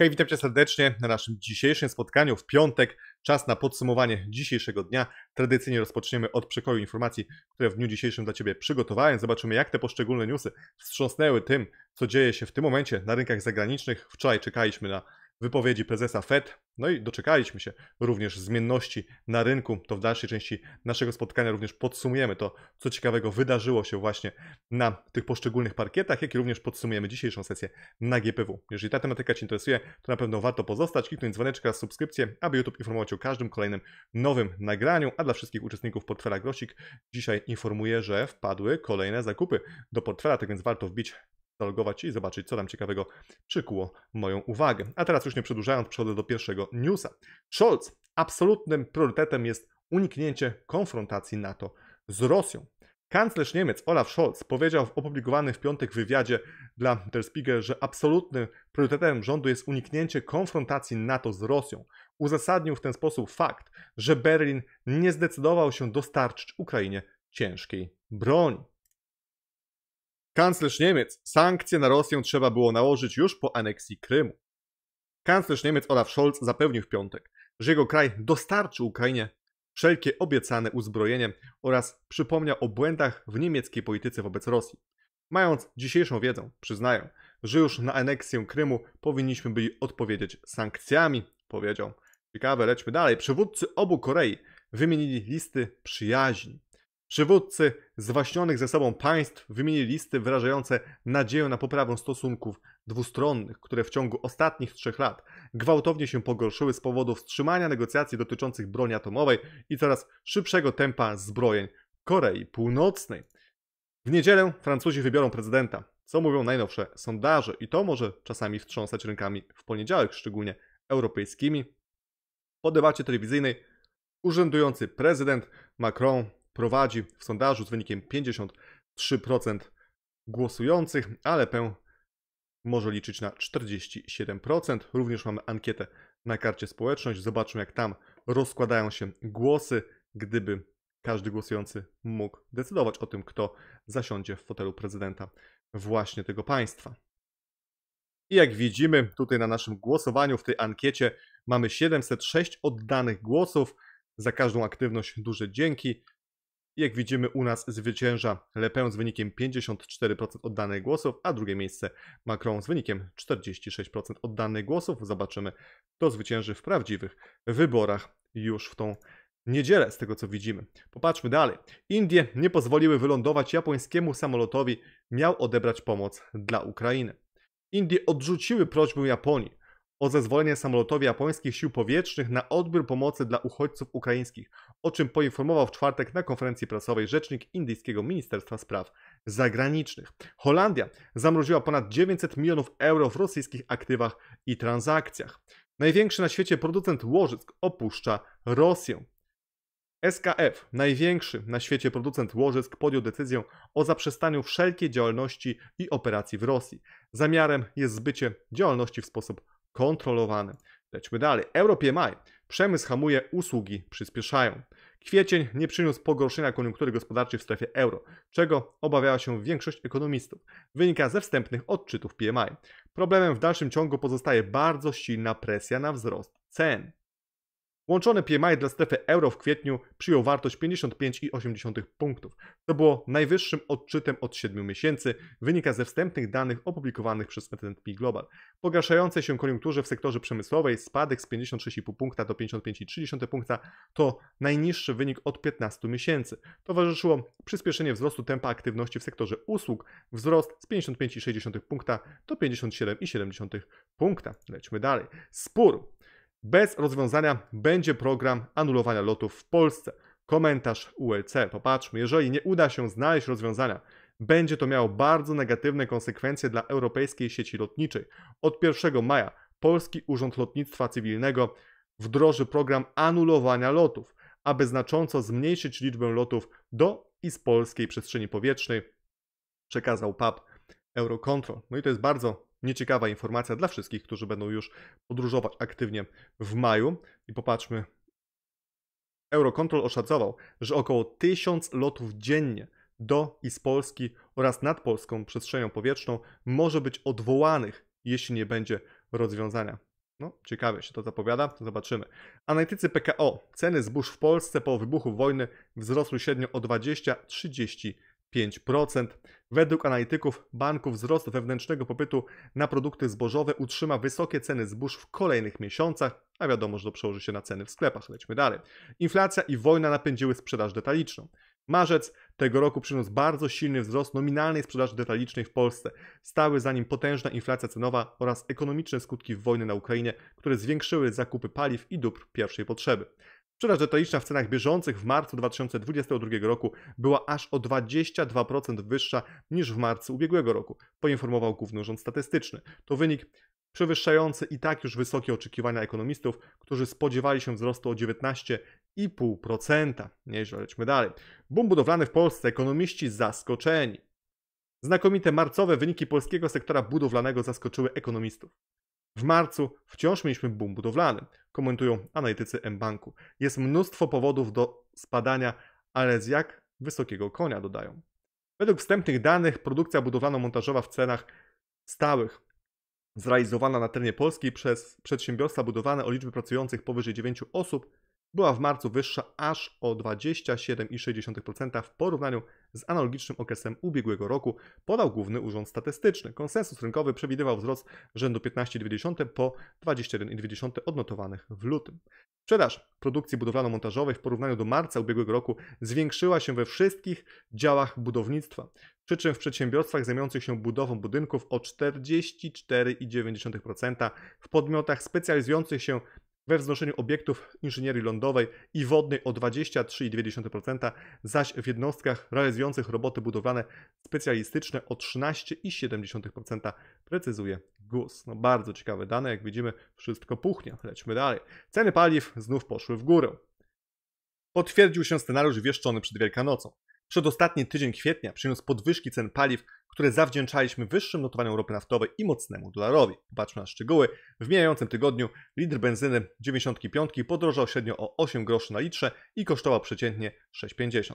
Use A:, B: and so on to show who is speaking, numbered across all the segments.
A: Hej, witam Cię serdecznie na naszym dzisiejszym spotkaniu w piątek. Czas na podsumowanie dzisiejszego dnia. Tradycyjnie rozpoczniemy od przekoju informacji, które w dniu dzisiejszym dla Ciebie przygotowałem. Zobaczymy, jak te poszczególne newsy wstrząsnęły tym, co dzieje się w tym momencie na rynkach zagranicznych. Wczoraj czekaliśmy na wypowiedzi prezesa Fed. No i doczekaliśmy się również zmienności na rynku. To w dalszej części naszego spotkania również podsumujemy to, co ciekawego wydarzyło się właśnie na tych poszczególnych parkietach, jak i również podsumujemy dzisiejszą sesję na GPW. Jeżeli ta tematyka Cię interesuje, to na pewno warto pozostać, kliknąć dzwoneczka, subskrypcję, aby YouTube informować o każdym kolejnym nowym nagraniu, a dla wszystkich uczestników portfela Grosik dzisiaj informuję, że wpadły kolejne zakupy do portfela, tak więc warto wbić zalogować i zobaczyć, co tam ciekawego przykuło moją uwagę. A teraz już nie przedłużając, przechodzę do pierwszego newsa. Scholz, absolutnym priorytetem jest uniknięcie konfrontacji NATO z Rosją. Kanclerz Niemiec Olaf Scholz powiedział w opublikowanym w piątek wywiadzie dla Der Spiegel, że absolutnym priorytetem rządu jest uniknięcie konfrontacji NATO z Rosją. Uzasadnił w ten sposób fakt, że Berlin nie zdecydował się dostarczyć Ukrainie ciężkiej broni. Kanclerz Niemiec, sankcje na Rosję trzeba było nałożyć już po aneksji Krymu. Kanclerz Niemiec Olaf Scholz zapewnił w piątek, że jego kraj dostarczy Ukrainie wszelkie obiecane uzbrojenie oraz przypomniał o błędach w niemieckiej polityce wobec Rosji. Mając dzisiejszą wiedzę, przyznają, że już na aneksję Krymu powinniśmy byli odpowiedzieć sankcjami, powiedział. Ciekawe, lećmy dalej. Przywódcy obu Korei wymienili listy przyjaźni. Przywódcy zwaśnionych ze sobą państw wymienili listy wyrażające nadzieję na poprawę stosunków dwustronnych, które w ciągu ostatnich trzech lat gwałtownie się pogorszyły z powodu wstrzymania negocjacji dotyczących broni atomowej i coraz szybszego tempa zbrojeń Korei Północnej. W niedzielę Francuzi wybiorą prezydenta, co mówią najnowsze sondaże i to może czasami wstrząsać rynkami w poniedziałek, szczególnie europejskimi. Po debacie telewizyjnej urzędujący prezydent Macron prowadzi w sondażu z wynikiem 53% głosujących, ale Pę może liczyć na 47%. Również mamy ankietę na karcie społeczność. Zobaczmy, jak tam rozkładają się głosy, gdyby każdy głosujący mógł decydować o tym, kto zasiądzie w fotelu prezydenta właśnie tego państwa. I jak widzimy, tutaj na naszym głosowaniu, w tej ankiecie mamy 706 oddanych głosów. Za każdą aktywność duże dzięki. Jak widzimy, u nas zwycięża Le Pen z wynikiem 54% oddanych głosów, a drugie miejsce Macron z wynikiem 46% oddanych głosów. Zobaczymy, kto zwycięży w prawdziwych wyborach już w tą niedzielę, z tego co widzimy. Popatrzmy dalej. Indie nie pozwoliły wylądować japońskiemu samolotowi, miał odebrać pomoc dla Ukrainy. Indie odrzuciły prośbę Japonii o zezwolenie samolotowi japońskich sił powietrznych na odbiór pomocy dla uchodźców ukraińskich, o czym poinformował w czwartek na konferencji prasowej rzecznik indyjskiego Ministerstwa Spraw Zagranicznych. Holandia zamroziła ponad 900 milionów euro w rosyjskich aktywach i transakcjach. Największy na świecie producent łożysk opuszcza Rosję. SKF, największy na świecie producent łożysk, podjął decyzję o zaprzestaniu wszelkiej działalności i operacji w Rosji. Zamiarem jest zbycie działalności w sposób kontrolowane. Lećmy dalej. PMI. Przemysł hamuje, usługi przyspieszają. Kwiecień nie przyniósł pogorszenia koniunktury gospodarczej w strefie euro, czego obawiała się większość ekonomistów. Wynika ze wstępnych odczytów PMI. Problemem w dalszym ciągu pozostaje bardzo silna presja na wzrost cen. Łączone PMI dla strefy euro w kwietniu przyjął wartość 55,8 punktów. To było najwyższym odczytem od 7 miesięcy, wynika ze wstępnych danych opublikowanych przez S&P Global. Pogarszającej się koniunkturze w sektorze przemysłowej spadek z 56,5 punkta do 55,3 punkta to najniższy wynik od 15 miesięcy. Towarzyszyło przyspieszenie wzrostu tempa aktywności w sektorze usług, wzrost z 55,6 punkta do 57,7 punkta. Lećmy dalej. Spór bez rozwiązania będzie program anulowania lotów w Polsce. Komentarz ULC. Popatrzmy, jeżeli nie uda się znaleźć rozwiązania, będzie to miało bardzo negatywne konsekwencje dla europejskiej sieci lotniczej. Od 1 maja Polski Urząd Lotnictwa Cywilnego wdroży program anulowania lotów, aby znacząco zmniejszyć liczbę lotów do i z polskiej przestrzeni powietrznej, przekazał PAP Eurocontrol. No i to jest bardzo nieciekawa informacja dla wszystkich, którzy będą już podróżować aktywnie w maju. I popatrzmy, Eurocontrol oszacował, że około 1000 lotów dziennie do i z Polski oraz nad polską przestrzenią powietrzną może być odwołanych, jeśli nie będzie rozwiązania. No, ciekawie się to zapowiada, zobaczymy. Analitycy PKO, ceny zbóż w Polsce po wybuchu wojny wzrosły średnio o 20-30%. 5%. Według analityków banków wzrost wewnętrznego popytu na produkty zbożowe utrzyma wysokie ceny zbóż w kolejnych miesiącach, a wiadomo, że to przełoży się na ceny w sklepach. Lećmy dalej. Inflacja i wojna napędziły sprzedaż detaliczną. Marzec tego roku przyniósł bardzo silny wzrost nominalnej sprzedaży detalicznej w Polsce. Stały za nim potężna inflacja cenowa oraz ekonomiczne skutki wojny na Ukrainie, które zwiększyły zakupy paliw i dóbr pierwszej potrzeby. Sprzedaż detaliczna w cenach bieżących w marcu 2022 roku była aż o 22% wyższa niż w marcu ubiegłego roku, poinformował Główny Urząd Statystyczny. To wynik przewyższający i tak już wysokie oczekiwania ekonomistów, którzy spodziewali się wzrostu o 19,5%. Nieźle, lećmy dalej. Bum budowlany w Polsce, ekonomiści zaskoczeni. Znakomite marcowe wyniki polskiego sektora budowlanego zaskoczyły ekonomistów. W marcu wciąż mieliśmy boom budowlany, komentują analitycy M-Banku. Jest mnóstwo powodów do spadania, ale z jak wysokiego konia dodają. Według wstępnych danych produkcja budowlano-montażowa w cenach stałych zrealizowana na terenie Polski przez przedsiębiorstwa budowane o liczbie pracujących powyżej 9 osób była w marcu wyższa aż o 27,6% w porównaniu z analogicznym okresem ubiegłego roku, podał Główny Urząd Statystyczny. Konsensus rynkowy przewidywał wzrost rzędu 15,2 po 21,2 odnotowanych w lutym. Sprzedaż produkcji budowlano-montażowej w porównaniu do marca ubiegłego roku zwiększyła się we wszystkich działach budownictwa, przy czym w przedsiębiorstwach zajmujących się budową budynków o 44,9%, w podmiotach specjalizujących się we wznoszeniu obiektów inżynierii lądowej i wodnej o 23,2%, zaś w jednostkach realizujących roboty budowlane specjalistyczne o 13,7% precyzuje GUS. No bardzo ciekawe dane, jak widzimy wszystko puchnie. Lećmy dalej. Ceny paliw znów poszły w górę. Potwierdził się scenariusz wieszczony przed Wielkanocą. Przedostatni tydzień kwietnia przyniósł podwyżki cen paliw, które zawdzięczaliśmy wyższym notowaniu ropy naftowej i mocnemu dolarowi. Popatrzmy na szczegóły. W mijającym tygodniu litr benzyny 95 podrożał średnio o 8 groszy na litrze i kosztował przeciętnie 6,50.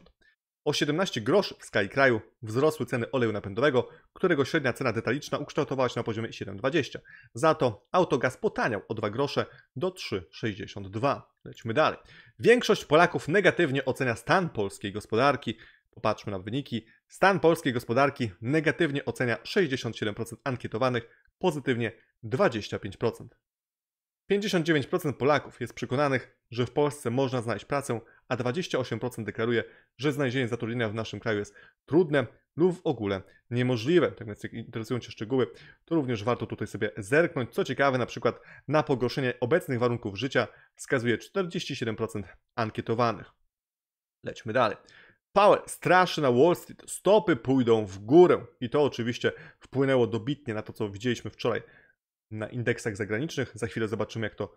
A: O 17 groszy w skali kraju wzrosły ceny oleju napędowego, którego średnia cena detaliczna ukształtowała się na poziomie 7,20. Za to autogaz potaniał o 2 grosze do 3,62. Lećmy dalej. Większość Polaków negatywnie ocenia stan polskiej gospodarki. Popatrzmy na wyniki. Stan polskiej gospodarki negatywnie ocenia 67% ankietowanych, pozytywnie 25%. 59% Polaków jest przekonanych, że w Polsce można znaleźć pracę, a 28% deklaruje, że znalezienie zatrudnienia w naszym kraju jest trudne lub w ogóle niemożliwe. Tak więc jak interesują Cię szczegóły, to również warto tutaj sobie zerknąć. Co ciekawe, na przykład na pogorszenie obecnych warunków życia wskazuje 47% ankietowanych. Lećmy dalej. Powell straszy na Wall Street, stopy pójdą w górę i to oczywiście wpłynęło dobitnie na to, co widzieliśmy wczoraj na indeksach zagranicznych. Za chwilę zobaczymy, jak to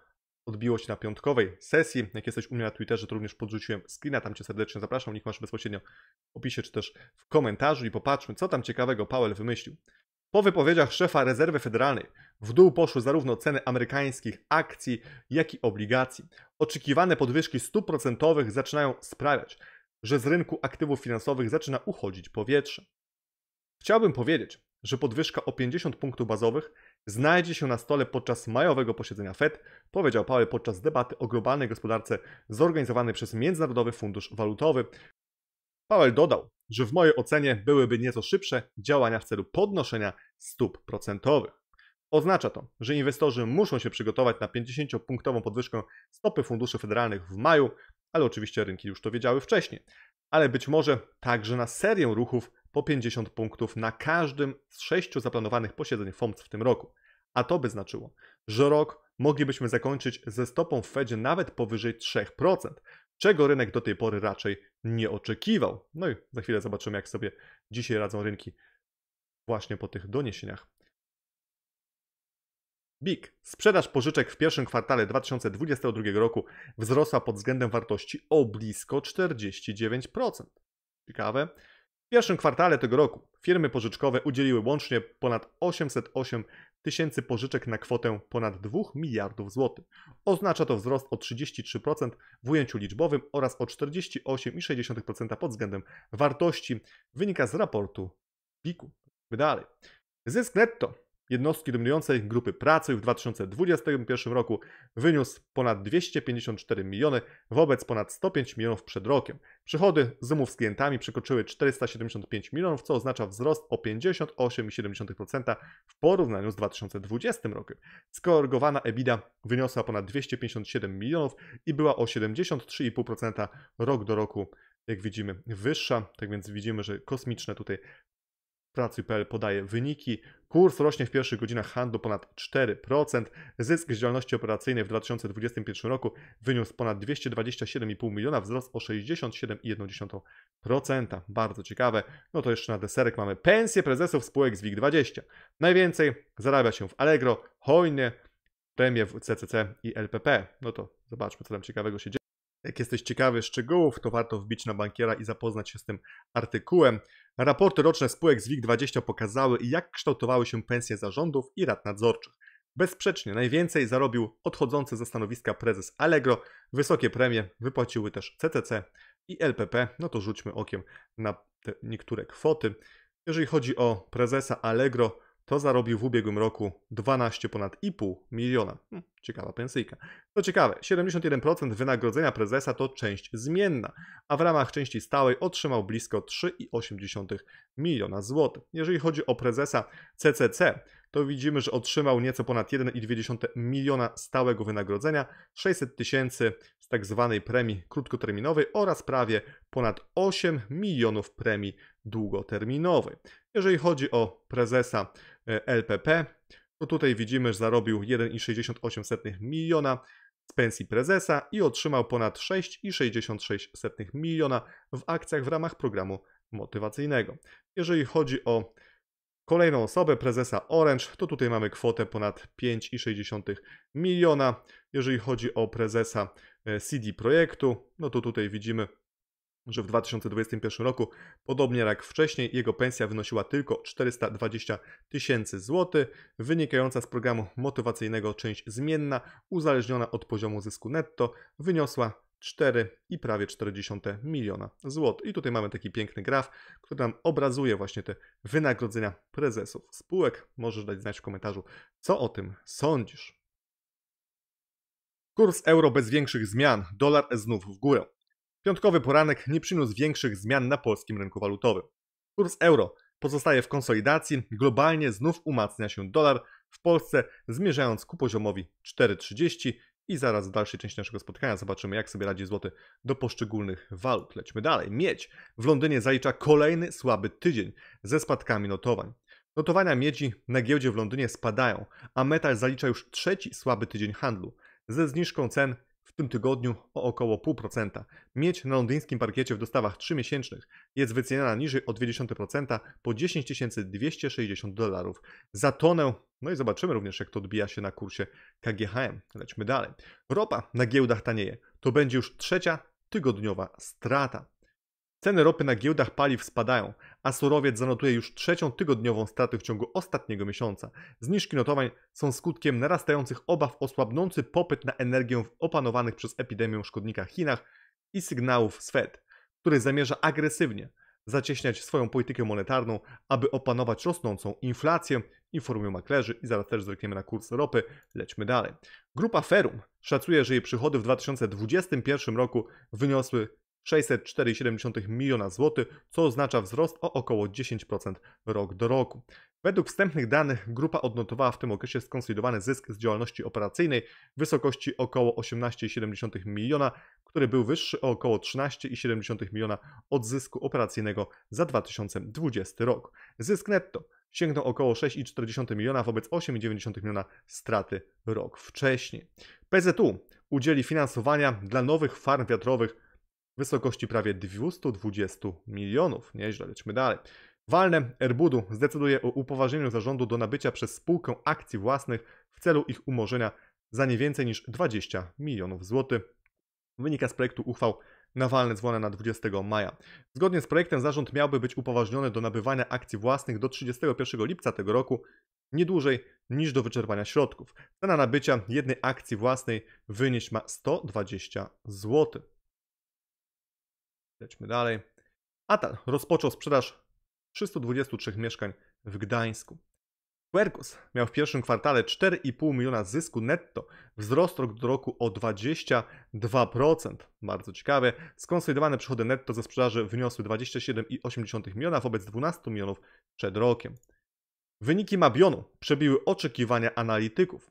A: odbiło się na piątkowej sesji. Jak jesteś u mnie na Twitterze, to również podrzuciłem screena, tam Cię serdecznie zapraszam, link masz bezpośrednio w opisie czy też w komentarzu i popatrzmy, co tam ciekawego Powell wymyślił. Po wypowiedziach szefa rezerwy federalnej w dół poszły zarówno ceny amerykańskich akcji, jak i obligacji. Oczekiwane podwyżki stóp procentowych zaczynają sprawiać, że z rynku aktywów finansowych zaczyna uchodzić powietrze. Chciałbym powiedzieć, że podwyżka o 50 punktów bazowych znajdzie się na stole podczas majowego posiedzenia Fed, powiedział Powell podczas debaty o globalnej gospodarce zorganizowanej przez Międzynarodowy Fundusz Walutowy. Powell dodał, że w mojej ocenie byłyby nieco szybsze działania w celu podnoszenia stóp procentowych. Oznacza to, że inwestorzy muszą się przygotować na 50-punktową podwyżkę stopy funduszy federalnych w maju, ale oczywiście rynki już to wiedziały wcześniej. Ale być może także na serię ruchów po 50 punktów na każdym z sześciu zaplanowanych posiedzeń FOMC w tym roku. A to by znaczyło, że rok moglibyśmy zakończyć ze stopą w Fedzie nawet powyżej 3%, czego rynek do tej pory raczej nie oczekiwał. No i za chwilę zobaczymy, jak sobie dzisiaj radzą rynki właśnie po tych doniesieniach BIG. Sprzedaż pożyczek w pierwszym kwartale 2022 roku wzrosła pod względem wartości o blisko 49%. Ciekawe. W pierwszym kwartale tego roku firmy pożyczkowe udzieliły łącznie ponad 808 tysięcy pożyczek na kwotę ponad 2 miliardów złotych. Oznacza to wzrost o 33% w ujęciu liczbowym oraz o 48,6% pod względem wartości. Wynika z raportu BIK-u. Dalej. Zysk netto jednostki dominującej grupy pracy w 2021 roku wyniósł ponad 254 miliony wobec ponad 105 milionów przed rokiem. Przychody z umów z klientami przekroczyły 475 milionów, co oznacza wzrost o 58,7% w porównaniu z 2020 rokiem. Skorygowana EBITDA wyniosła ponad 257 milionów i była o 73,5% rok do roku jak widzimy, wyższa. Tak więc widzimy, że kosmiczne tutaj pracy.pl podaje wyniki. Kurs rośnie w pierwszych godzinach handlu ponad 4%. Zysk z działalności operacyjnej w 2021 roku wyniósł ponad 227,5 miliona, wzrost o 67,1%. Bardzo ciekawe. No to jeszcze na deserek mamy pensje prezesów spółek z WIG20. Najwięcej zarabia się w Allegro, Hojnie, premie w CCC i LPP. No to zobaczmy, co tam ciekawego się dzieje. Jak jesteś ciekawy szczegółów, to warto wbić na bankiera i zapoznać się z tym artykułem. Raporty roczne spółek z WIG20 pokazały, jak kształtowały się pensje zarządów i rad nadzorczych. Bezsprzecznie najwięcej zarobił odchodzący ze stanowiska prezes Allegro. Wysokie premie wypłaciły też CCC i LPP. No to rzućmy okiem na te niektóre kwoty. Jeżeli chodzi o prezesa Allegro, to zarobił w ubiegłym roku 12 ponad i pół miliona. Hmm, ciekawa pensyjka. Co ciekawe, 71% wynagrodzenia prezesa to część zmienna, a w ramach części stałej otrzymał blisko 3,8 miliona złotych. Jeżeli chodzi o prezesa CCC, to widzimy, że otrzymał nieco ponad 1,2 miliona stałego wynagrodzenia, 600 tysięcy z tak zwanej premii krótkoterminowej oraz prawie ponad 8 milionów premii długoterminowej. Jeżeli chodzi o prezesa LPP. No tutaj widzimy, że zarobił 1,68 miliona z pensji prezesa i otrzymał ponad 6,66 miliona w akcjach w ramach programu motywacyjnego. Jeżeli chodzi o kolejną osobę, prezesa Orange, to tutaj mamy kwotę ponad 5,6 miliona. Jeżeli chodzi o prezesa e, CD Projektu, no to tutaj widzimy że w 2021 roku, podobnie jak wcześniej, jego pensja wynosiła tylko 420 tysięcy złotych, wynikająca z programu motywacyjnego część zmienna, uzależniona od poziomu zysku netto, wyniosła 4 i prawie 40 miliona złotych. I tutaj mamy taki piękny graf, który nam obrazuje właśnie te wynagrodzenia prezesów spółek. Możesz dać znać w komentarzu, co o tym sądzisz. Kurs euro bez większych zmian, dolar znów w górę. Piątkowy poranek nie przyniósł większych zmian na polskim rynku walutowym. Kurs euro pozostaje w konsolidacji, globalnie znów umacnia się dolar, w Polsce zmierzając ku poziomowi 4,30 i zaraz w dalszej części naszego spotkania zobaczymy, jak sobie radzi złoty do poszczególnych walut. Lećmy dalej. Miedź w Londynie zalicza kolejny słaby tydzień ze spadkami notowań. Notowania miedzi na giełdzie w Londynie spadają, a metal zalicza już trzeci słaby tydzień handlu ze zniżką cen w tym tygodniu o około 0,5%. Miedź na londyńskim parkiecie w dostawach 3-miesięcznych jest wyceniana niżej o 0,2% po 10 260 dolarów za tonę. No i zobaczymy również, jak to odbija się na kursie KGHM. Lećmy dalej. Ropa na giełdach tanieje. To będzie już trzecia tygodniowa strata. Ceny ropy na giełdach paliw spadają, a surowiec zanotuje już trzecią tygodniową stratę w ciągu ostatniego miesiąca. Zniżki notowań są skutkiem narastających obaw o słabnący popyt na energię w opanowanych przez epidemię szkodnikach Chinach i sygnałów z Fed, który zamierza agresywnie zacieśniać swoją politykę monetarną, aby opanować rosnącą inflację, informują maklerzy i zaraz też zerkniemy na kurs ropy. Lećmy dalej. Grupa Ferum szacuje, że jej przychody w 2021 roku wyniosły 604,7 miliona złotych, co oznacza wzrost o około 10% rok do roku. Według wstępnych danych grupa odnotowała w tym okresie skonsolidowany zysk z działalności operacyjnej w wysokości około 18,7 miliona, który był wyższy o około 13,7 miliona od zysku operacyjnego za 2020 rok. Zysk netto sięgnął około 6,4 miliona wobec 8,9 miliona straty rok wcześniej. PZU udzieli finansowania dla nowych farm wiatrowych wysokości prawie 220 milionów. Nieźle, lecimy dalej. Walne Erbudu zdecyduje o upoważnieniu zarządu do nabycia przez spółkę akcji własnych w celu ich umorzenia za nie więcej niż 20 milionów złotych. Wynika z projektu uchwał nawalne zwołane na 20 maja. Zgodnie z projektem zarząd miałby być upoważniony do nabywania akcji własnych do 31 lipca tego roku, nie dłużej niż do wyczerpania środków. Cena nabycia jednej akcji własnej wynieść ma 120 złotych. Lećmy dalej. Atal rozpoczął sprzedaż 323 mieszkań w Gdańsku. Quercus miał w pierwszym kwartale 4,5 miliona zysku netto, wzrost rok do roku o 22%. Bardzo ciekawe. Skonsolidowane przychody netto ze sprzedaży wyniosły 27,8 miliona wobec 12 milionów przed rokiem. Wyniki Mabionu przebiły oczekiwania analityków.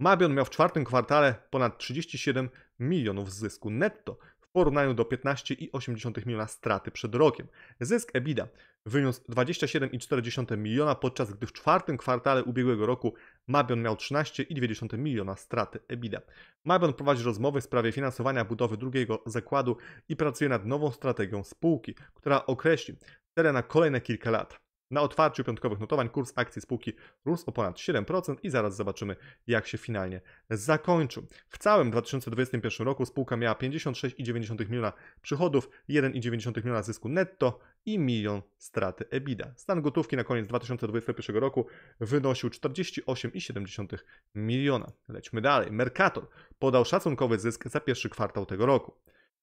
A: Mabion miał w czwartym kwartale ponad 37 milionów zysku netto, porównaniu do 15,8 miliona straty przed rokiem. Zysk EBITDA wyniósł 27,4 miliona, podczas gdy w czwartym kwartale ubiegłego roku Mabion miał 13,2 miliona straty EBITDA. Mabion prowadzi rozmowy w sprawie finansowania budowy drugiego zakładu i pracuje nad nową strategią spółki, która określi cele na kolejne kilka lat. Na otwarciu piątkowych notowań kurs akcji spółki rósł o ponad 7% i zaraz zobaczymy, jak się finalnie zakończył. W całym 2021 roku spółka miała 56,9 miliona przychodów, 1,9 miliona zysku netto i milion straty EBITDA. Stan gotówki na koniec 2021 roku wynosił 48,7 miliona. Lećmy dalej. Mercator podał szacunkowy zysk za pierwszy kwartał tego roku.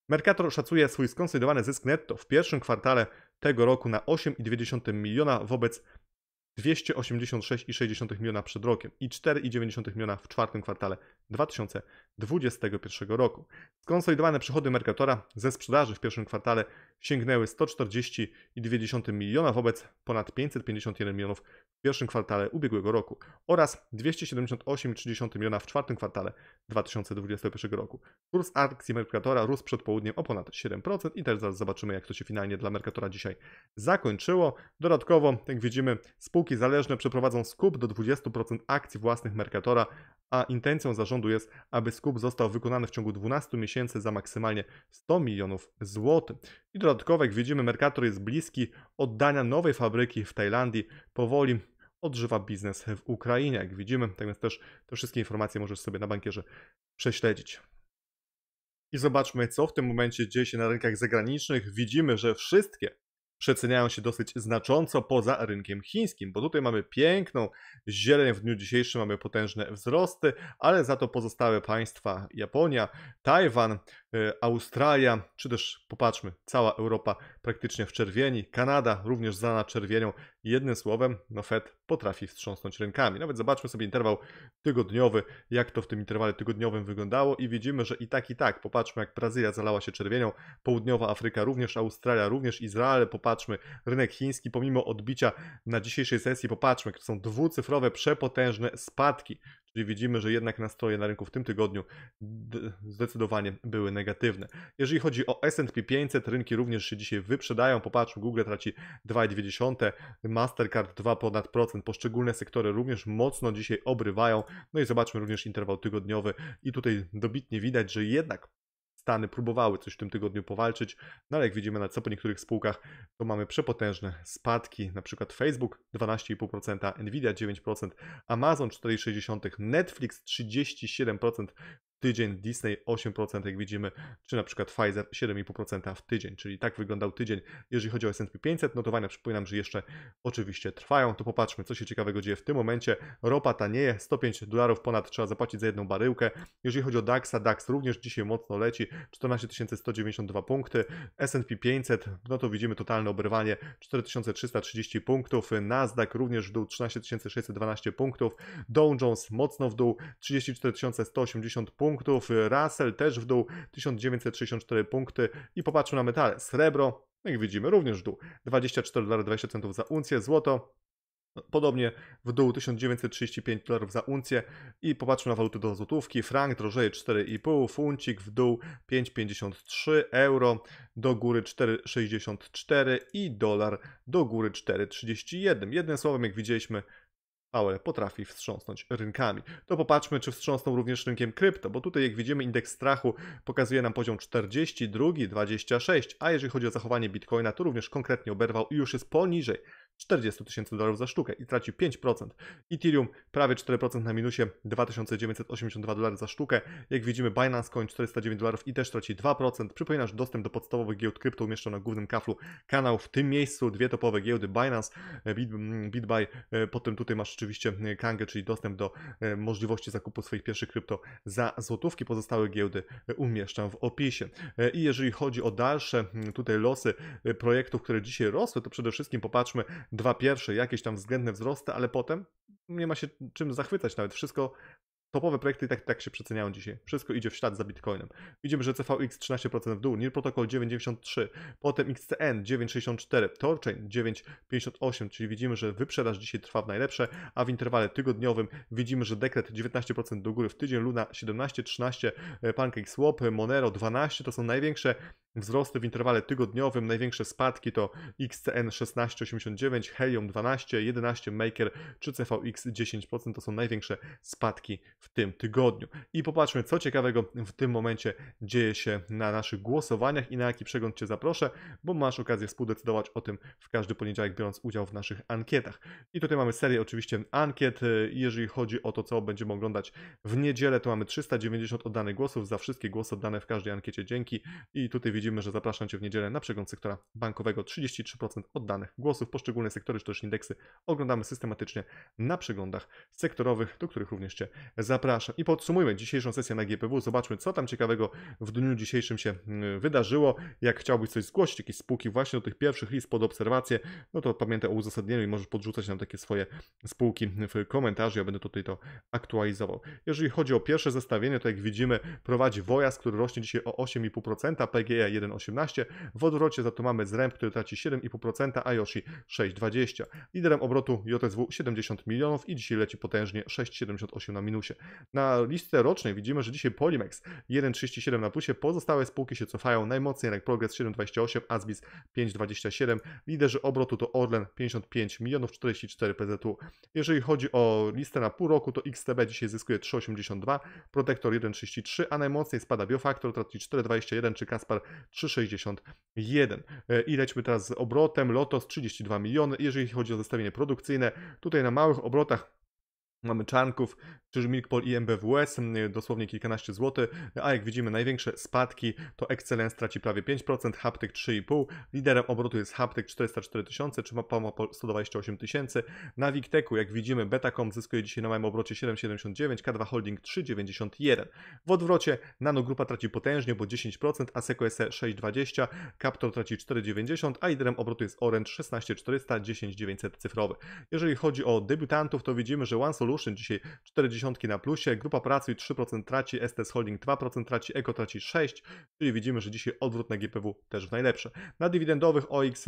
A: Mercator szacuje swój skonsolidowany zysk netto w pierwszym kwartale tego roku na 8,2 miliona wobec 286,6 miliona przed rokiem i 4,9 miliona w czwartym kwartale 2021 roku. Skonsolidowane przychody Mercatora ze sprzedaży w pierwszym kwartale sięgnęły 140,2 miliona wobec ponad 551 milionów w pierwszym kwartale ubiegłego roku oraz 278,3 miliona w czwartym kwartale 2021 roku. Kurs akcji Mercatora rósł przed południem o ponad 7% i też zaraz zobaczymy jak to się finalnie dla Mercatora dzisiaj zakończyło. Dodatkowo, jak widzimy, spółka Spółki zależne przeprowadzą skup do 20% akcji własnych Mercatora, a intencją zarządu jest, aby skup został wykonany w ciągu 12 miesięcy za maksymalnie 100 milionów złotych. I dodatkowo, jak widzimy, Mercator jest bliski oddania nowej fabryki w Tajlandii. Powoli odżywa biznes w Ukrainie, jak widzimy. Tak więc też te wszystkie informacje możesz sobie na bankierze prześledzić. I zobaczmy, co w tym momencie dzieje się na rynkach zagranicznych. Widzimy, że wszystkie przeceniają się dosyć znacząco poza rynkiem chińskim, bo tutaj mamy piękną zieleń w dniu dzisiejszym, mamy potężne wzrosty, ale za to pozostałe państwa Japonia, Tajwan E, Australia, czy też popatrzmy, cała Europa praktycznie w czerwieni, Kanada również znana czerwienią. Jednym słowem, no Fed potrafi wstrząsnąć rynkami. Nawet zobaczmy sobie interwał tygodniowy, jak to w tym interwale tygodniowym wyglądało i widzimy, że i tak, i tak, popatrzmy jak Brazylia zalała się czerwienią, Południowa Afryka również, Australia również, Izrael, popatrzmy, rynek chiński, pomimo odbicia na dzisiejszej sesji, popatrzmy, to są dwucyfrowe, przepotężne spadki. Czyli widzimy, że jednak nastroje na rynku w tym tygodniu zdecydowanie były negatywne. Jeżeli chodzi o S&P 500, rynki również się dzisiaj wyprzedają. Popatrz, Google traci 2,2, Mastercard 2 ponad procent. Poszczególne sektory również mocno dzisiaj obrywają. No i zobaczmy również interwał tygodniowy i tutaj dobitnie widać, że jednak Stany próbowały coś w tym tygodniu powalczyć, no ale jak widzimy na co po niektórych spółkach, to mamy przepotężne spadki, na przykład Facebook 12,5%, Nvidia 9%, Amazon 4,6%, Netflix 37%, tydzień, Disney 8%, jak widzimy, czy na przykład Pfizer 7,5% w tydzień, czyli tak wyglądał tydzień, jeżeli chodzi o S&P 500. Notowania przypominam, że jeszcze oczywiście trwają, to popatrzmy, co się ciekawego dzieje w tym momencie. Ropa tanieje, 105 dolarów ponad trzeba zapłacić za jedną baryłkę. Jeżeli chodzi o DAXa, DAX również dzisiaj mocno leci, 14 192 punkty, S&P 500, no to widzimy totalne obrywanie, 4330 punktów, Nasdaq również w dół, 13 612 punktów, Dow Jones mocno w dół, 34 180 punktów, punktów, Russell też w dół 1964 punkty i popatrzmy na metale, srebro, jak no widzimy również w dół, 24 dolarów 20 centów za uncję, złoto no, Podobnie w dół 1935 dolarów za uncję i popatrzmy na waluty do złotówki. Frank drożeje 4,5, funcik w dół 5,53, euro do góry 4,64 i dolar do góry 4,31. Jednym słowem, jak widzieliśmy, Powell potrafi wstrząsnąć rynkami. To popatrzmy, czy wstrząsnął również rynkiem krypto, bo tutaj jak widzimy indeks strachu pokazuje nam poziom 42, 26, a jeżeli chodzi o zachowanie Bitcoina, to również konkretnie oberwał i już jest poniżej 40 tysięcy dolarów za sztukę i traci 5%. Ethereum prawie 4% na minusie, 2982 dolary za sztukę. Jak widzimy Binance Coin 409 dolarów i też traci 2%. Przypominasz dostęp do podstawowych giełd krypto umieszczono na głównym kaflu kanał. W tym miejscu dwie topowe giełdy Binance, e, BitBuy, e, potem tutaj masz oczywiście e, Kangę, czyli dostęp do możliwości zakupu swoich pierwszych krypto za złotówki. Pozostałe giełdy umieszczam w opisie. I jeżeli chodzi o dalsze tutaj losy projektów, które dzisiaj rosły, to przede wszystkim popatrzmy dwa pierwsze jakieś tam względne wzrosty, ale potem nie ma się czym zachwycać nawet. Wszystko topowe projekty i tak, tak się przeceniają dzisiaj. Wszystko idzie w ślad za Bitcoinem. Widzimy, że CVX 13% w dół, NIR Protocol 9,93, potem XCN 9,64, Torchain 9,58, czyli widzimy, że wyprzedaż dzisiaj trwa w najlepsze, a w interwale tygodniowym widzimy, że dekret 19% do góry w tydzień, Luna 17, 13, e, Pancake Swap, Monero 12, to są największe Wzrosty w interwale tygodniowym, największe spadki to XCN 16,89, Helium 12, 11 Maker czy CVX 10%. To są największe spadki w tym tygodniu. I popatrzmy, co ciekawego w tym momencie dzieje się na naszych głosowaniach i na jaki przegląd Cię zaproszę, bo masz okazję współdecydować o tym w każdy poniedziałek, biorąc udział w naszych ankietach. I tutaj mamy serię oczywiście ankiet. Jeżeli chodzi o to, co będziemy oglądać w niedzielę, to mamy 390 oddanych głosów za wszystkie głosy oddane w każdej ankiecie. Dzięki. I tutaj widzimy, widzimy, że zapraszam Cię w niedzielę na przegląd sektora bankowego. 33% oddanych głosów, poszczególne sektory czy też indeksy oglądamy systematycznie na przeglądach sektorowych, do których również Cię zapraszam. I podsumujmy dzisiejszą sesję na GPW. Zobaczmy, co tam ciekawego w dniu dzisiejszym się mm, wydarzyło. Jak chciałbyś coś zgłosić, jakieś spółki właśnie do tych pierwszych list pod obserwację, no to pamiętaj o uzasadnieniu i możesz podrzucać nam takie swoje spółki w komentarzu. Ja będę tutaj to aktualizował. Jeżeli chodzi o pierwsze zestawienie, to jak widzimy prowadzi Wojas, który rośnie dzisiaj o 8,5%, PGE 1,18. W odwrocie za to mamy Zręb, który traci 7,5%, a Yoshi 6,20. Liderem obrotu JSW 70 milionów i dzisiaj leci potężnie 6,78 na minusie. Na listę rocznej widzimy, że dzisiaj Polimex 1,37 na plusie, pozostałe spółki się cofają. Najmocniej jak Progress 7,28, Azbis 5,27. Liderzy obrotu to Orlen 55 milionów 44 PZU. Jeżeli chodzi o listę na pół roku, to XTB dzisiaj zyskuje 3,82, Protektor 1,33, a najmocniej spada Biofaktor, traci 4,21 czy Kaspar 3,61. E, I lećmy teraz z obrotem. Lotos 32 miliony. Jeżeli chodzi o zestawienie produkcyjne, tutaj na małych obrotach Mamy Czarnków, Czyż Milkpol i MBWS, mm, dosłownie kilkanaście złotych, a jak widzimy największe spadki to Excellence traci prawie 5%, Haptyk 3,5%, liderem obrotu jest Haptyk 404 tysiące, czy Pamopol 128 tysięcy, na Wikteku jak widzimy Betacom zyskuje dzisiaj na małym obrocie 7,79, K2 Holding 3,91. W odwrocie Nano Grupa traci potężnie, bo 10%, Asseco SE 6,20, Captor traci 4,90, a liderem obrotu jest Orange 16,400, 10,900 cyfrowy. Jeżeli chodzi o debiutantów to widzimy, że OneSolution Evolution dzisiaj 40 na plusie, grupa pracy 3% traci, STS Holding 2% traci, Eko traci 6%, czyli widzimy, że dzisiaj odwrót na GPW też w najlepsze. Na dywidendowych OX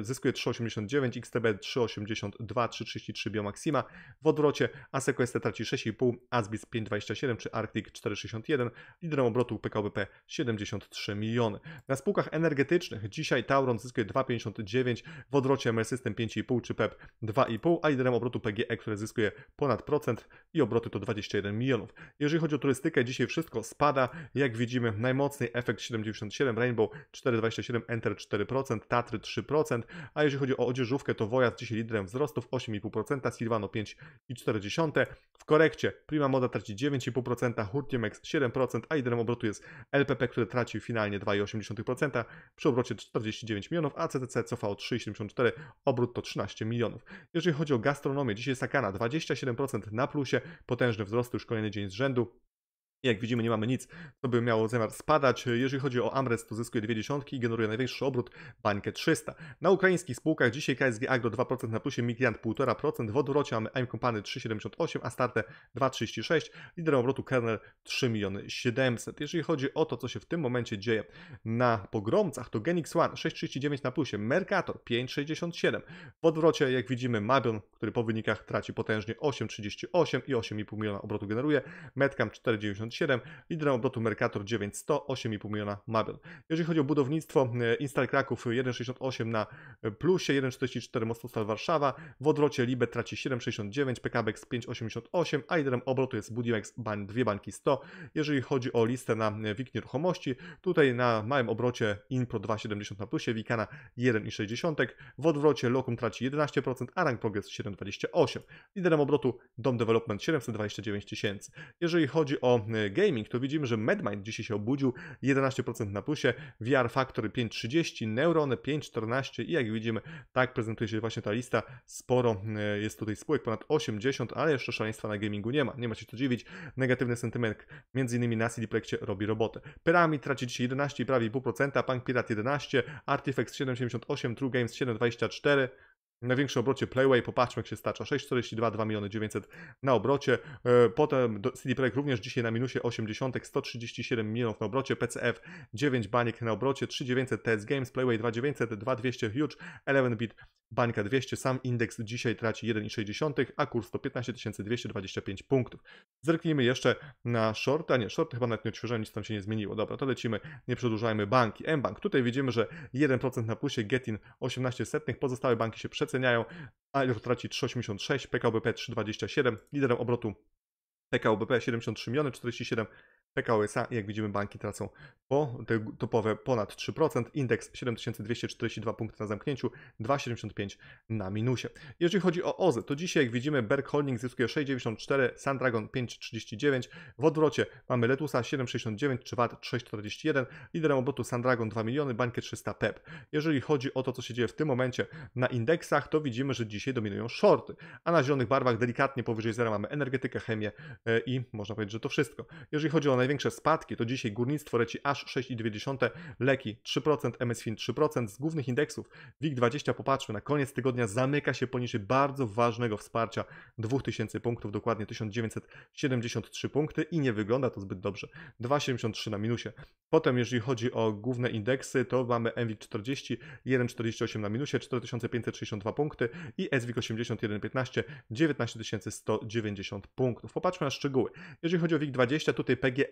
A: zyskuje 3,89, XTB 3,82, 3,33 Biomaxima, w odwrocie Aseco ST traci 6,5, Asbis 5,27 czy Arctic 4,61, liderem obrotu PKBP 73 miliony. Na spółkach energetycznych dzisiaj Tauron zyskuje 2,59, w odwrocie System 5,5 czy PEP 2,5, e a liderem obrotu PGE, które zyskuje ponad 12% i obroty to 21 milionów. Jeżeli chodzi o turystykę, dzisiaj wszystko spada. Jak widzimy, najmocniej efekt 7,97, Rainbow 4,27, Enter 4%, Tatry 3%, a jeżeli chodzi o odzieżówkę, to Wojazd dzisiaj liderem wzrostów 8,5%, Silvano 5,4%, w korekcie Prima Moda traci 9,5%, Hurtiemex 7%, a liderem obrotu jest LPP, który traci finalnie 2,8%, przy obrocie 49 milionów, a CTC cofa o 3,74, obrót to 13 milionów. Jeżeli chodzi o gastronomię, dzisiaj Sakana 27% na plusie, potężny wzrost już kolejny dzień z rzędu. Jak widzimy nie mamy nic, co by miało zamiar spadać. Jeżeli chodzi o Amres to zyskuje 20 i generuje największy obrót, bańkę 300. Na ukraińskich spółkach dzisiaj KSG Agro 2% na plusie, Migrant 1,5%, w odwrocie mamy AIM Company 3,78, Astarte 2,36, liderem obrotu Kernel 3 miliony 700. Jeżeli chodzi o to, co się w tym momencie dzieje na pogromcach, to Genix One 6,39 na plusie, Mercator 5,67. W odwrocie jak widzimy Mabion, który po wynikach traci potężnie 8,38 i 8,5 miliona obrotu generuje, Metcam 4,90 197, liderem obrotu Mercator 9100, 8,5 miliona Mabel. Jeżeli chodzi o budownictwo, e, Instal Kraków 1,68 na e, plusie, 1,44 Mostostal Warszawa, w odwrocie Libet traci 7,69, PKBX 5,88, a liderem obrotu jest Budimex, ban, dwie banki 100. Jeżeli chodzi o listę na e, WIG nieruchomości, tutaj na małym obrocie Inpro 2,70 na plusie, Wikana 1,60, w odwrocie Lokum traci 11%, a Rank Progress 7,28. Liderem obrotu Dom Development 729 tysięcy. Jeżeli chodzi o Gaming, to widzimy, że MedMind dzisiaj się obudził, 11% na plusie, VR Factory 5.30, Neurony 5.14 i jak widzimy, tak prezentuje się właśnie ta lista, sporo e, jest tutaj spółek, ponad 80, ale jeszcze szaleństwa na gamingu nie ma, nie ma się co dziwić, negatywny sentyment między innymi na CD Projekcie robi robotę. Pyramid traci dzisiaj 11, prawie 0,5%, Punk Pirat 11, Artifacts 7,78, True Games 7,24, w obrocie Playway, popatrzmy jak się stacza, 6,42, 2 miliony 900 na obrocie, e, potem CD Projekt również dzisiaj na minusie 80, 137 milionów na obrocie, PCF 9 baniek na obrocie, 3900 TS Games, Playway 2900, 2200 Huge, 11-bit Bańka 200, sam indeks dzisiaj traci 1,6, a kurs to 15 225 punktów. Zerknijmy jeszcze na short, a nie, short chyba nawet nie odświeżają, nic tam się nie zmieniło. Dobra, to lecimy, nie przedłużajmy banki. M-Bank, tutaj widzimy, że 1% na plusie, Getin 18 setnych, pozostałe banki się przeceniają, Alior traci 3,86, PKBP 3,27, liderem obrotu PKBP 73 miliony 47 PKOSA, jak widzimy banki tracą po te topowe ponad 3%, indeks 7242 punkty na zamknięciu, 2,75 na minusie. Jeżeli chodzi o OZE, to dzisiaj jak widzimy Berg Holding zyskuje 6,94, Sandragon 5,39, w odwrocie mamy Letusa 7,69 czy VAT 6,41, liderem obrotu Sandragon 2 miliony, bankie 300 PEP. Jeżeli chodzi o to, co się dzieje w tym momencie na indeksach, to widzimy, że dzisiaj dominują shorty, a na zielonych barwach delikatnie powyżej zera mamy energetykę, chemię e, i można powiedzieć, że to wszystko. Jeżeli chodzi o największe spadki, to dzisiaj górnictwo leci aż 6,2%, leki 3%, MSFIN 3%. Z głównych indeksów WIG20 popatrzmy, na koniec tygodnia zamyka się poniżej bardzo ważnego wsparcia 2000 punktów, dokładnie 1973 punkty i nie wygląda to zbyt dobrze. 2,73 na minusie. Potem jeżeli chodzi o główne indeksy, to mamy MWIG40 1,48 na minusie, 4562 punkty i SWIG80 1,15 19190 punktów. Popatrzmy na szczegóły. Jeżeli chodzi o WIG20, tutaj PGE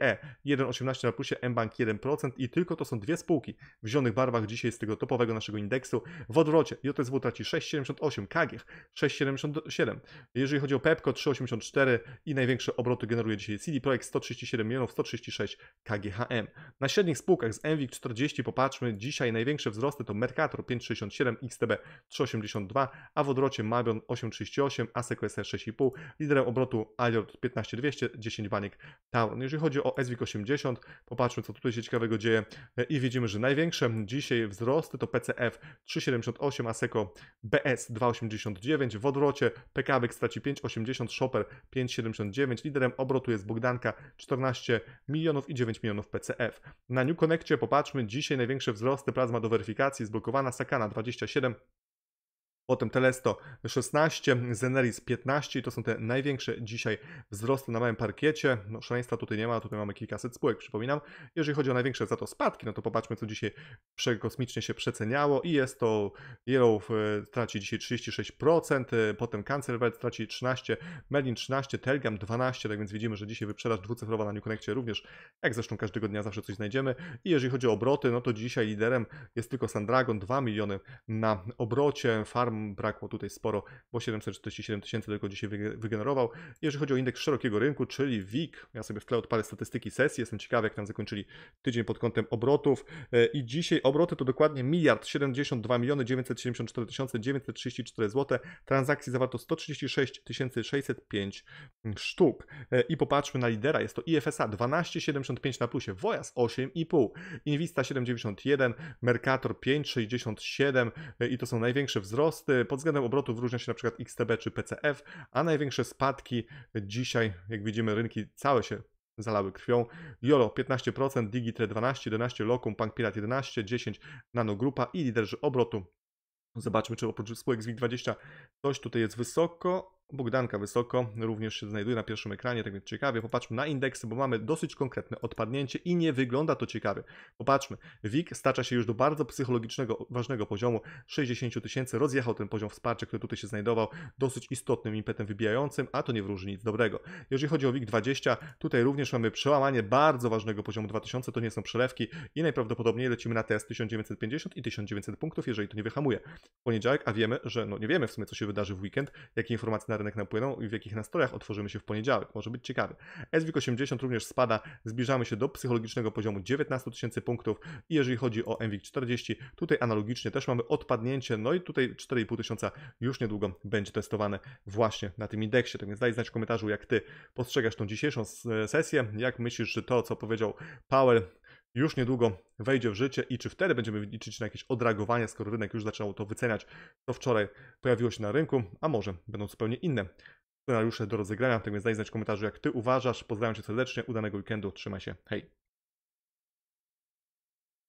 A: 1,18 e, na plusie, mBank 1% i tylko to są dwie spółki w zielonych barwach dzisiaj z tego topowego naszego indeksu. W odwrocie JSW traci 6,78, KGH 6,77. Jeżeli chodzi o Pepco 3,84 i największe obroty generuje dzisiaj CD Projekt 137 milionów 136 KGHM. Na średnich spółkach z Enwik 40 popatrzmy, dzisiaj największe wzrosty to Mercator 5,67, XTB 3,82, a w odwrocie Mabion 8,38, ASECO SR 6,5, liderem obrotu Alior 15,200, 10 baniek Tauron. Jeżeli chodzi o SWIG 80. Popatrzmy, co tutaj się ciekawego dzieje e, i widzimy, że największe dzisiaj wzrosty to PCF 3,78, ASECO BS 2,89. W odwrocie PKWK straci 5,80, Shopper 5,79. Liderem obrotu jest Bogdanka 14 milionów i 9 milionów PCF. Na New Connectie popatrzmy, dzisiaj największe wzrosty, plazma do weryfikacji zblokowana, Sakana 27 Potem Telesto 16, Zeneris 15 i to są te największe dzisiaj wzrosty na małym parkiecie. No, szaleństwa tutaj nie ma, tutaj mamy kilkaset spółek, przypominam. Jeżeli chodzi o największe za to spadki, no to popatrzmy, co dzisiaj przekosmicznie się przeceniało i jest to Yellow e, traci dzisiaj 36%, e, potem Cancelbert traci 13%, Merlin 13%, Telgam 12%, tak więc widzimy, że dzisiaj wyprzedaż dwucyfrowa na New Connectie również, jak zresztą każdego dnia zawsze coś znajdziemy. I jeżeli chodzi o obroty, no to dzisiaj liderem jest tylko Sandragon, 2 miliony na obrocie, Farm tam brakło tutaj sporo, bo 747 tysięcy tylko dzisiaj wygenerował. Jeżeli chodzi o indeks szerokiego rynku, czyli WIG, ja sobie wklejam parę statystyki sesji, jestem ciekawy jak tam zakończyli tydzień pod kątem obrotów e, i dzisiaj obroty to dokładnie miliard 72 miliony 974 tysiące 934 zł, transakcji zawarto 136 605 sztuk e, i popatrzmy na lidera, jest to IFSA 12,75 na plusie, Wojas 8,5, Invista 7,91, Mercator 5,67 e, i to są największe wzrosty wzrosty pod względem obrotów różnią się np. XTB czy PCF, a największe spadki dzisiaj, jak widzimy, rynki całe się zalały krwią. YOLO 15%, DigiTre 12, 11, Lokum Punk Pirat 11, 10, Nanogrupa i liderzy obrotu. Zobaczmy, czy oprócz spółek z WIG20 coś tutaj jest wysoko. Bogdanka wysoko również się znajduje na pierwszym ekranie, tak więc ciekawie. Popatrzmy na indeksy, bo mamy dosyć konkretne odpadnięcie i nie wygląda to ciekawie. Popatrzmy, WIG stacza się już do bardzo psychologicznego, ważnego poziomu 60 tysięcy, rozjechał ten poziom wsparcia, który tutaj się znajdował, dosyć istotnym impetem wybijającym, a to nie wróży nic dobrego. Jeżeli chodzi o WIG20, tutaj również mamy przełamanie bardzo ważnego poziomu 2000, to nie są przelewki i najprawdopodobniej lecimy na test 1950 i 1900 punktów, jeżeli to nie wyhamuje. W poniedziałek, a wiemy, że no nie wiemy w sumie co się wydarzy w weekend, jakie informacje na rynek napłyną i w jakich nastrojach otworzymy się w poniedziałek. Może być ciekawy. SWIK 80 również spada, zbliżamy się do psychologicznego poziomu 19 tysięcy punktów i jeżeli chodzi o MWIK 40 tutaj analogicznie też mamy odpadnięcie, no i tutaj 4,5 tysiąca już niedługo będzie testowane właśnie na tym indeksie. Tak więc daj znać w komentarzu, jak Ty postrzegasz tą dzisiejszą sesję, jak myślisz, że to, co powiedział Powell, już niedługo wejdzie w życie i czy wtedy będziemy liczyć na jakieś odreagowanie, skoro rynek już zaczynał to wyceniać, co wczoraj pojawiło się na rynku, a może będą zupełnie inne scenariusze do rozegrania. Tak więc daj znać w komentarzu, jak Ty uważasz. Pozdrawiam Cię serdecznie, udanego weekendu, trzymaj się, hej!